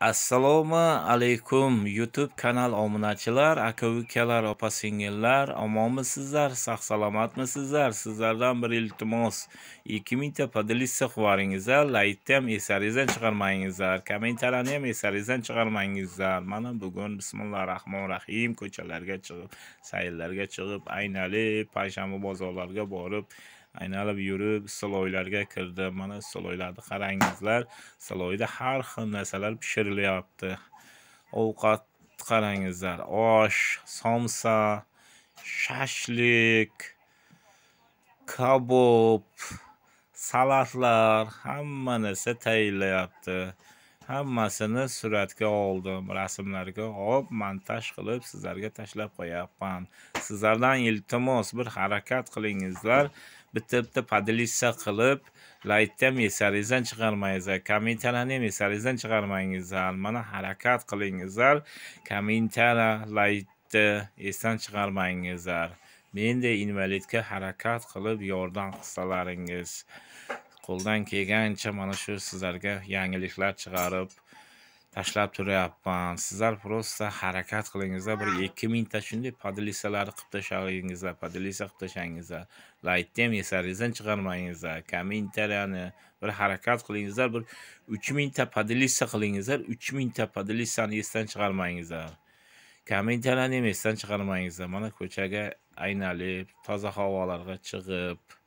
assalomu alaykum youtube kanal obunachilar aka ukalar opa singillar omonmisizlar sog' salomatmisizlar sizlardan bir iltimos ikki mingta podlissa xivoringizlar laykni ham esaringizdan chiqarmangizlar kommentariyani ham esaringizdan chiqarmangizlar mana bugun bismillah rohmanir rahim ko'chalarga chiqib sayllarga chiqib aynali payshanba bozorlarga borib aylanib yurib siloylarga kirdi mana siloylarni qarangizlar siloyda har xil narsalar pishirilyapti ovqat qarangizlar osh somsa shashlik kabob salatlar hamma narsa tayinlayapti hammasini suratga oldim rasmlarga olib montaj qilib sizlarga tashlab qo'yapman sizlardan iltimos bir harakat qilingizlar bitta bitta podlista qilib laytni ham esaringizdan chiqarmangizlar kommentarlarni ham esaringizdan chiqarmangizlar mana harakat qilingizlar kommentariya laytni esdan chiqarmangizlar menda invalidga harakat qilib yordam qilsalaringiz qo'ldan kelgancha mana shu sizlarga yangiliklar chiqarib tashlab turyapman sizlar просто harakat qilingizlar bir ikki mingta shunday podlisalarni qilib tashlaingizlar podlisa qilib tashlangizlar laytni ham esaringizdan chiqarmangizlar kommentariyani bir harakat qilingizlar bir uch mingta podlisa qilingizlar uch mingta podlisani esdan chiqarmangizlar kommentariyani ham esdan chiqarmangizlar mana ko'chaga aynalib toza havolarga chiqib